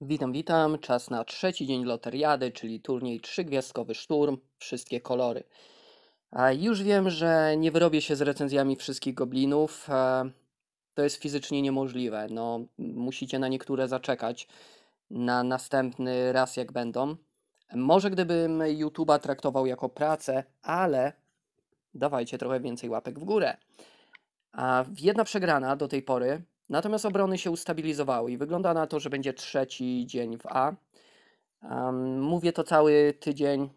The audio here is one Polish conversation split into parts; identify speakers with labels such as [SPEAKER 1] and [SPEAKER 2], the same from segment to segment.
[SPEAKER 1] Witam, witam. Czas na trzeci dzień loteriady, czyli turniej trzygwiazdkowy szturm, wszystkie kolory. A już wiem, że nie wyrobię się z recenzjami wszystkich goblinów. E, to jest fizycznie niemożliwe. No, musicie na niektóre zaczekać na następny raz, jak będą. Może gdybym YouTube'a traktował jako pracę, ale dawajcie trochę więcej łapek w górę. A jedna przegrana do tej pory Natomiast obrony się ustabilizowały i wygląda na to, że będzie trzeci dzień w A. Um, mówię to cały tydzień,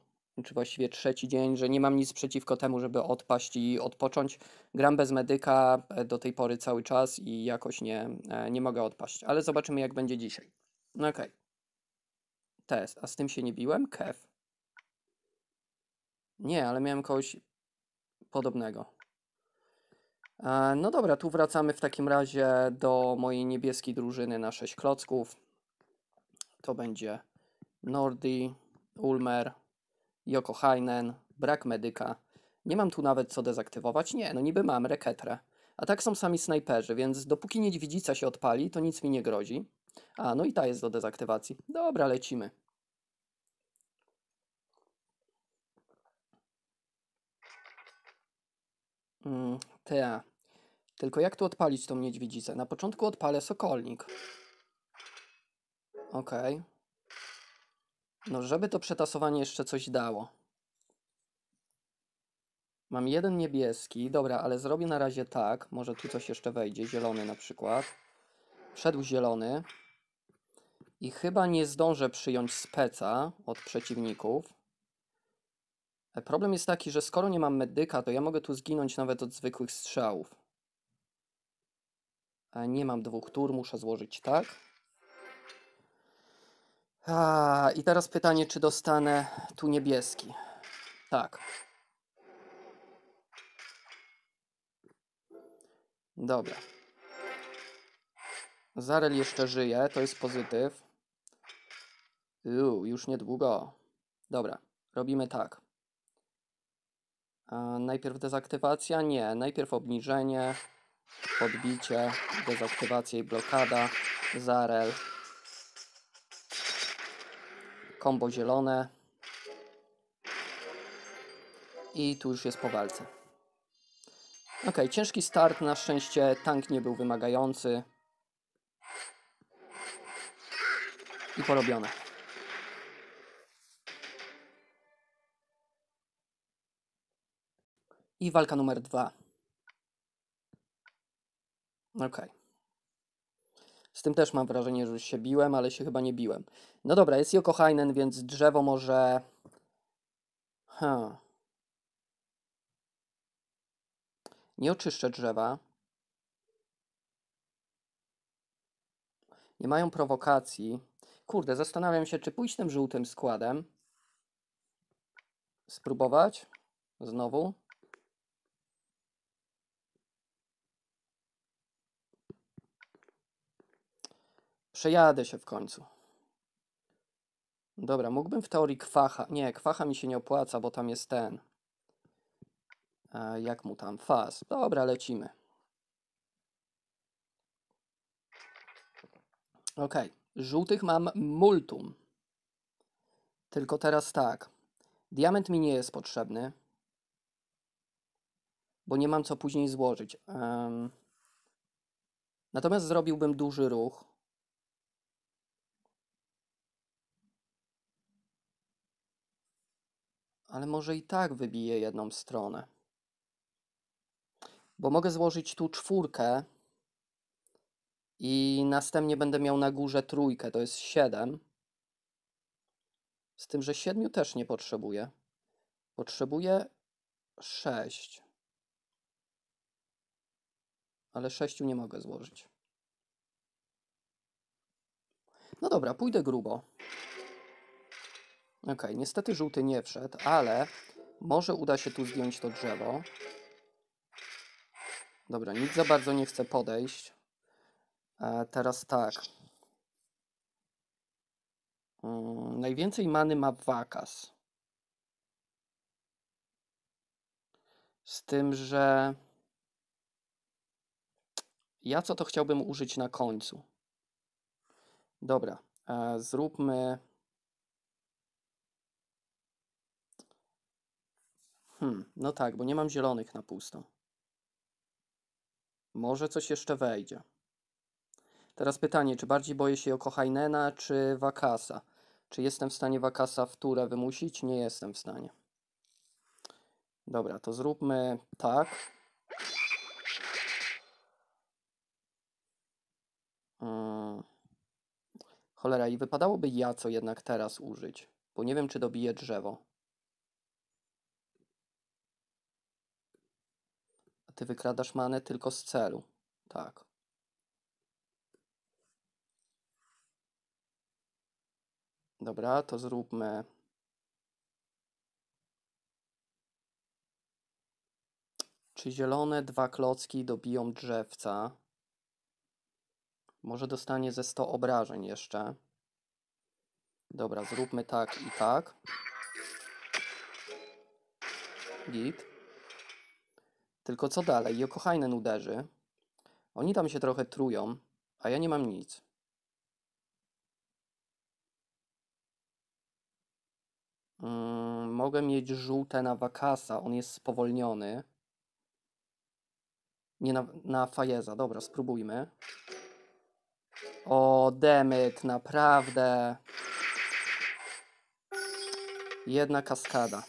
[SPEAKER 1] czy właściwie trzeci dzień, że nie mam nic przeciwko temu, żeby odpaść i odpocząć. Gram bez medyka e, do tej pory cały czas i jakoś nie, e, nie mogę odpaść, ale zobaczymy jak będzie dzisiaj. No okej. Okay. Test, a z tym się nie biłem? Kev. Nie, ale miałem kogoś podobnego. E, no dobra, tu wracamy w takim razie do mojej niebieskiej drużyny na 6 klocków. To będzie Nordi, Ulmer, Joko Hainen, brak medyka. Nie mam tu nawet co dezaktywować. Nie, no niby mam reketrę. A tak są sami snajperzy, więc dopóki niedźwiedzica się odpali, to nic mi nie grozi. A, no i ta jest do dezaktywacji. Dobra, lecimy. Mm, te. Tylko jak tu odpalić tą niedźwiedzicę? Na początku odpalę sokolnik. Okej. Okay. No, żeby to przetasowanie jeszcze coś dało. Mam jeden niebieski. Dobra, ale zrobię na razie tak. Może tu coś jeszcze wejdzie. Zielony na przykład. Wszedł zielony. I chyba nie zdążę przyjąć speca od przeciwników. E, problem jest taki, że skoro nie mam medyka, to ja mogę tu zginąć nawet od zwykłych strzałów. E, nie mam dwóch tur, muszę złożyć tak. A, I teraz pytanie, czy dostanę tu niebieski. Tak. Dobra. Zarel jeszcze żyje, to jest pozytyw. już niedługo. Dobra, robimy tak. E, najpierw dezaktywacja? Nie. Najpierw obniżenie, podbicie, dezaktywacja i blokada, zarel, kombo zielone i tu już jest po walce. Ok, ciężki start, na szczęście tank nie był wymagający. I porobione. I walka numer dwa. Okej. Z tym też mam wrażenie, że już się biłem, ale się chyba nie biłem. No dobra, jest Joko Heinen, więc drzewo może... Hmm. Nie oczyszczę drzewa. Nie mają prowokacji. Kurde, zastanawiam się, czy pójść tym żółtym składem. Spróbować? Znowu? Przejadę się w końcu. Dobra, mógłbym w teorii kwacha. Nie, kwacha mi się nie opłaca, bo tam jest ten. E, jak mu tam? Faz. Dobra, lecimy. Ok, żółtych mam multum. Tylko teraz tak. Diament mi nie jest potrzebny, bo nie mam co później złożyć. Um. Natomiast zrobiłbym duży ruch. ale może i tak wybiję jedną stronę. Bo mogę złożyć tu czwórkę i następnie będę miał na górze trójkę, to jest siedem, Z tym, że siedmiu też nie potrzebuję. Potrzebuję sześć, Ale sześciu nie mogę złożyć. No dobra, pójdę grubo. Okej, okay, niestety żółty nie wszedł, ale może uda się tu zdjąć to drzewo. Dobra, nic za bardzo nie chcę podejść. E, teraz tak. Mm, najwięcej many ma wakas. Z tym, że ja co to chciałbym użyć na końcu. Dobra, e, zróbmy Hmm, no tak, bo nie mam zielonych na pusto. Może coś jeszcze wejdzie. Teraz pytanie, czy bardziej boję się Okohajnena, czy Wakasa? Czy jestem w stanie Wakasa w turę wymusić? Nie jestem w stanie. Dobra, to zróbmy tak. Hmm. Cholera, i wypadałoby ja co jednak teraz użyć, bo nie wiem, czy dobiję drzewo. Ty wykradasz manę tylko z celu. Tak. Dobra, to zróbmy. Czy zielone dwa klocki dobiją drzewca? Może dostanie ze 100 obrażeń jeszcze. Dobra, zróbmy tak i tak. Git. Tylko co dalej? Jokohajnen uderzy. Oni tam się trochę trują, a ja nie mam nic. Mm, mogę mieć żółte na Wakasa, on jest spowolniony. Nie na, na Fajeza, dobra, spróbujmy. O, demyt, naprawdę. Jedna kaskada.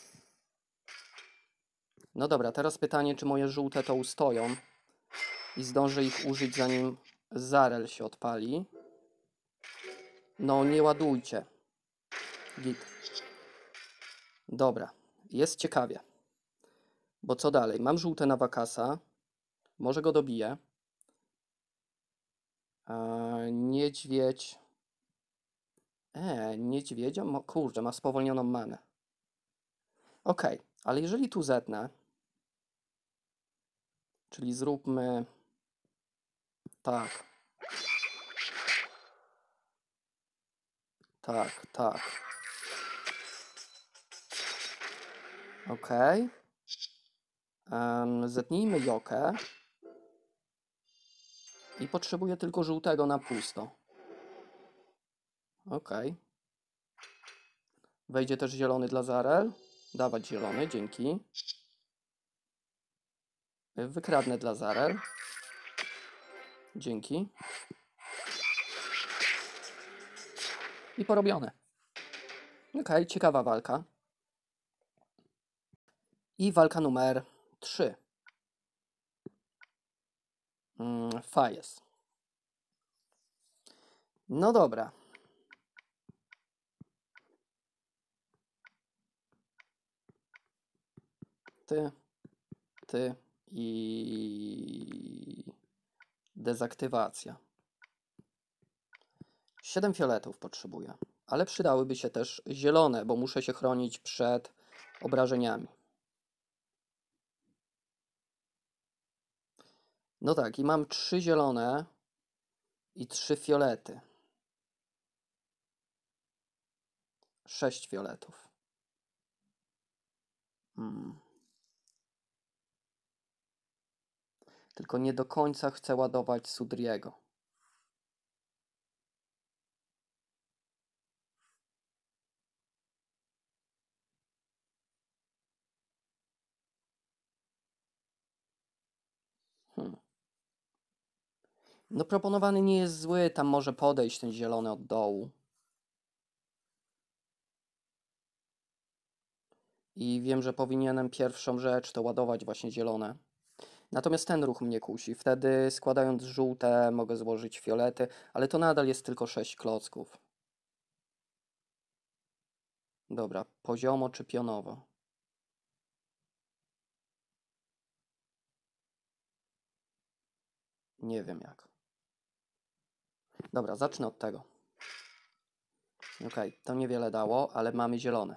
[SPEAKER 1] No dobra, teraz pytanie, czy moje żółte to ustoją i zdążę ich użyć zanim Zarel się odpali. No nie ładujcie. Git. Dobra, jest ciekawie. Bo co dalej? Mam żółte na wakasa. Może go dobiję. Eee, niedźwiedź. E, niedźwiedzia? Mo, kurczę, ma spowolnioną manę. Okej, okay, ale jeżeli tu zetnę, Czyli zróbmy tak. Tak, tak. Ok. Um, zetnijmy jokę. I potrzebuję tylko żółtego na pusto. Ok. Wejdzie też zielony dla Zarel. Dawać zielony, dzięki. Wykradnę dla Zarel. Dzięki. I porobione. Okej, okay, ciekawa walka. I walka numer 3. Mm, Fajes. No dobra. Ty, ty, i dezaktywacja. Siedem fioletów potrzebuję, ale przydałyby się też zielone, bo muszę się chronić przed obrażeniami. No tak, i mam trzy zielone i trzy fiolety. sześć fioletów. Hmm. tylko nie do końca chce ładować Sudriego. Hmm. No proponowany nie jest zły, tam może podejść ten zielony od dołu. I wiem, że powinienem pierwszą rzecz to ładować właśnie zielone. Natomiast ten ruch mnie kusi. Wtedy składając żółte mogę złożyć fiolety, ale to nadal jest tylko 6 klocków. Dobra, poziomo czy pionowo? Nie wiem jak. Dobra, zacznę od tego. Ok, to niewiele dało, ale mamy zielone.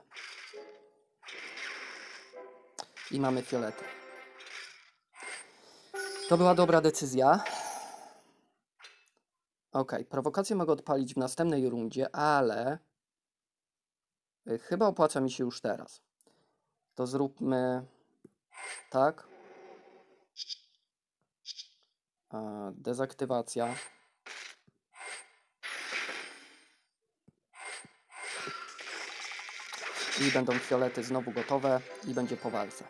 [SPEAKER 1] I mamy fiolety. To była dobra decyzja. Ok, prowokację mogę odpalić w następnej rundzie, ale y, chyba opłaca mi się już teraz. To zróbmy tak. Dezaktywacja. I będą fiolety znowu gotowe i będzie po walce.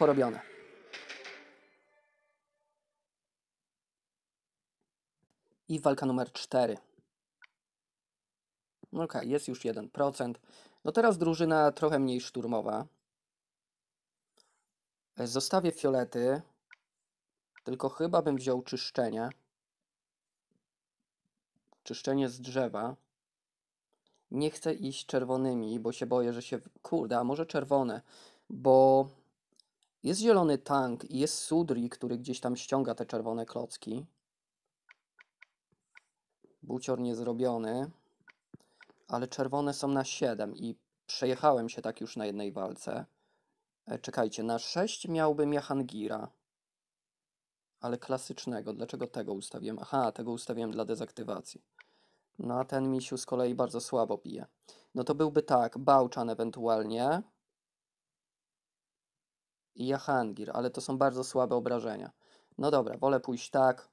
[SPEAKER 1] porobione. I walka numer 4. No ok, jest już 1%. No teraz drużyna trochę mniej szturmowa. E, zostawię fiolety. Tylko chyba bym wziął czyszczenie. Czyszczenie z drzewa. Nie chcę iść czerwonymi, bo się boję, że się... Kurde, a może czerwone? Bo jest zielony tank i jest Sudri, który gdzieś tam ściąga te czerwone klocki. Bucior niezrobiony, ale czerwone są na 7 i przejechałem się tak już na jednej walce. E, czekajcie, na 6 miałbym Jahangira, ale klasycznego. Dlaczego tego ustawiłem? Aha, tego ustawiłem dla dezaktywacji. No a ten misiu z kolei bardzo słabo pije. No to byłby tak, Bałczan ewentualnie, i Jahangir, ale to są bardzo słabe obrażenia. No dobra, wolę pójść tak.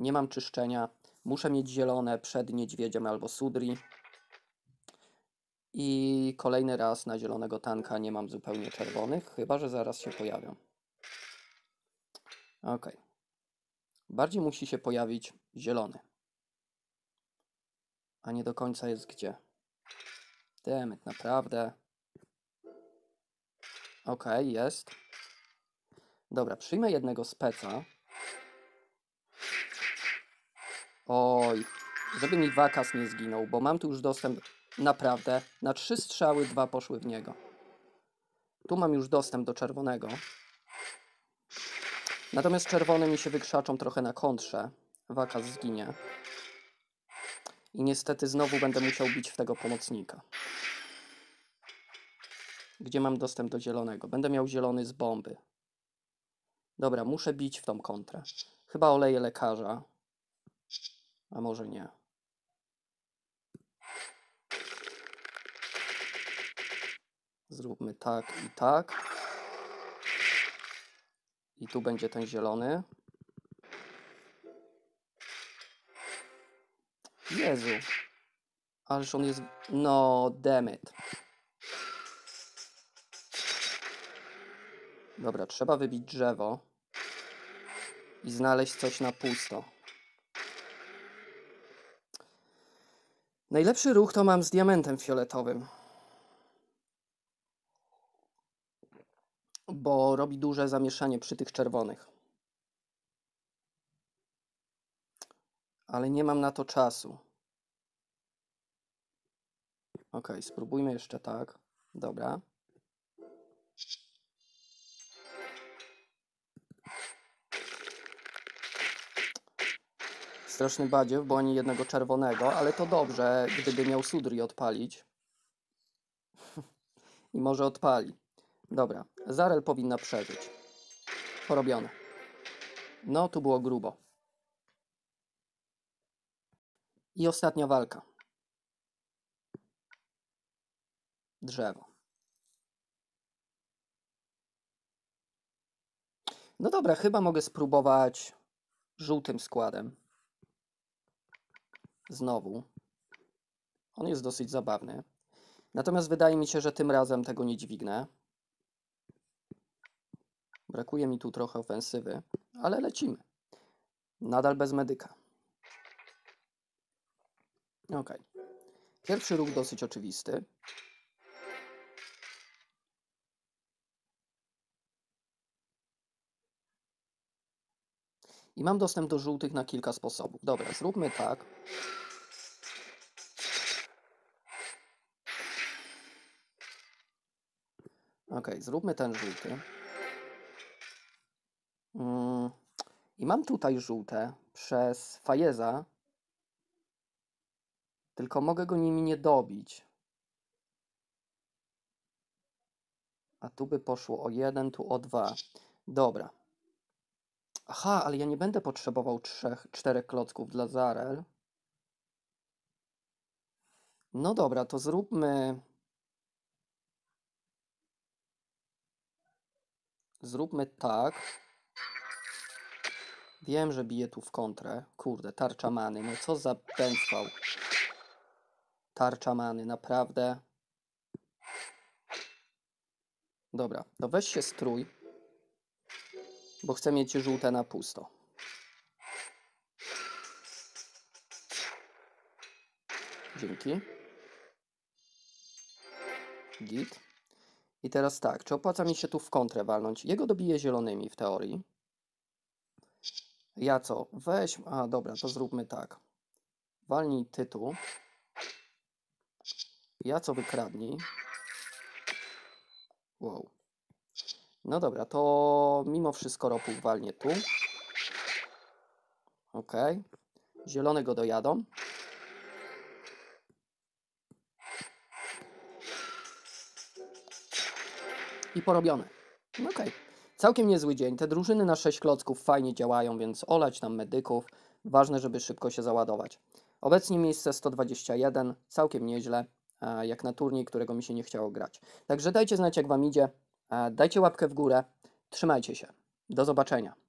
[SPEAKER 1] Nie mam czyszczenia. Muszę mieć zielone przed niedźwiedziem albo sudri. I kolejny raz na zielonego tanka nie mam zupełnie czerwonych, chyba że zaraz się pojawią. Ok. Bardziej musi się pojawić zielony. A nie do końca jest gdzie. Demet, naprawdę. Okej, okay, jest. Dobra, przyjmę jednego speca. Oj, żeby mi wakas nie zginął, bo mam tu już dostęp naprawdę. Na trzy strzały dwa poszły w niego. Tu mam już dostęp do czerwonego. Natomiast czerwone mi się wykrzaczą trochę na kontrze. Wakas zginie. I niestety znowu będę musiał bić w tego pomocnika. Gdzie mam dostęp do zielonego? Będę miał zielony z bomby. Dobra, muszę bić w tą kontrę. Chyba oleję lekarza. A może nie. Zróbmy tak i tak. I tu będzie ten zielony. Jezu. Ależ on jest... No, demet. Dobra, trzeba wybić drzewo i znaleźć coś na pusto. Najlepszy ruch to mam z diamentem fioletowym. Bo robi duże zamieszanie przy tych czerwonych. Ale nie mam na to czasu. Ok, spróbujmy jeszcze tak. Dobra. Straszny badziew, bo ani jednego czerwonego, ale to dobrze, gdyby miał Sudri odpalić. I może odpali. Dobra, Zarel powinna przeżyć. Porobione. No, tu było grubo. I ostatnia walka. Drzewo. No dobra, chyba mogę spróbować żółtym składem znowu. On jest dosyć zabawny. Natomiast wydaje mi się, że tym razem tego nie dźwignę. Brakuje mi tu trochę ofensywy, ale lecimy. Nadal bez medyka. Ok. Pierwszy ruch dosyć oczywisty. I mam dostęp do żółtych na kilka sposobów. Dobra, zróbmy tak. Ok, zróbmy ten żółty. Mm. I mam tutaj żółte przez Fajeza. Tylko mogę go nimi nie dobić. A tu by poszło o jeden, tu o dwa. Dobra. Aha, ale ja nie będę potrzebował trzech, czterech klocków dla Zarel. No dobra, to zróbmy... Zróbmy tak. Wiem, że bije tu w kontrę. Kurde, tarcza many. No co za pęcwał. Tarcza many, naprawdę. Dobra, to weź się strój bo chcę mieć żółte na pusto. Dzięki. Git. I teraz tak, czy opłaca mi się tu w kontrę walnąć? Jego dobiję zielonymi w teorii. Ja co? Weź... A, dobra, to zróbmy tak. Walnij tytuł. Ja co wykradnij. Wow. No dobra, to mimo wszystko ropu walnie tu. Ok. go dojadą. I porobione. Okej. Całkiem niezły dzień. Te drużyny na 6 klocków fajnie działają, więc olać tam medyków. Ważne, żeby szybko się załadować. Obecnie miejsce 121, całkiem nieźle, e, jak na turniej, którego mi się nie chciało grać. Także dajcie znać, jak Wam idzie. Dajcie łapkę w górę. Trzymajcie się. Do zobaczenia.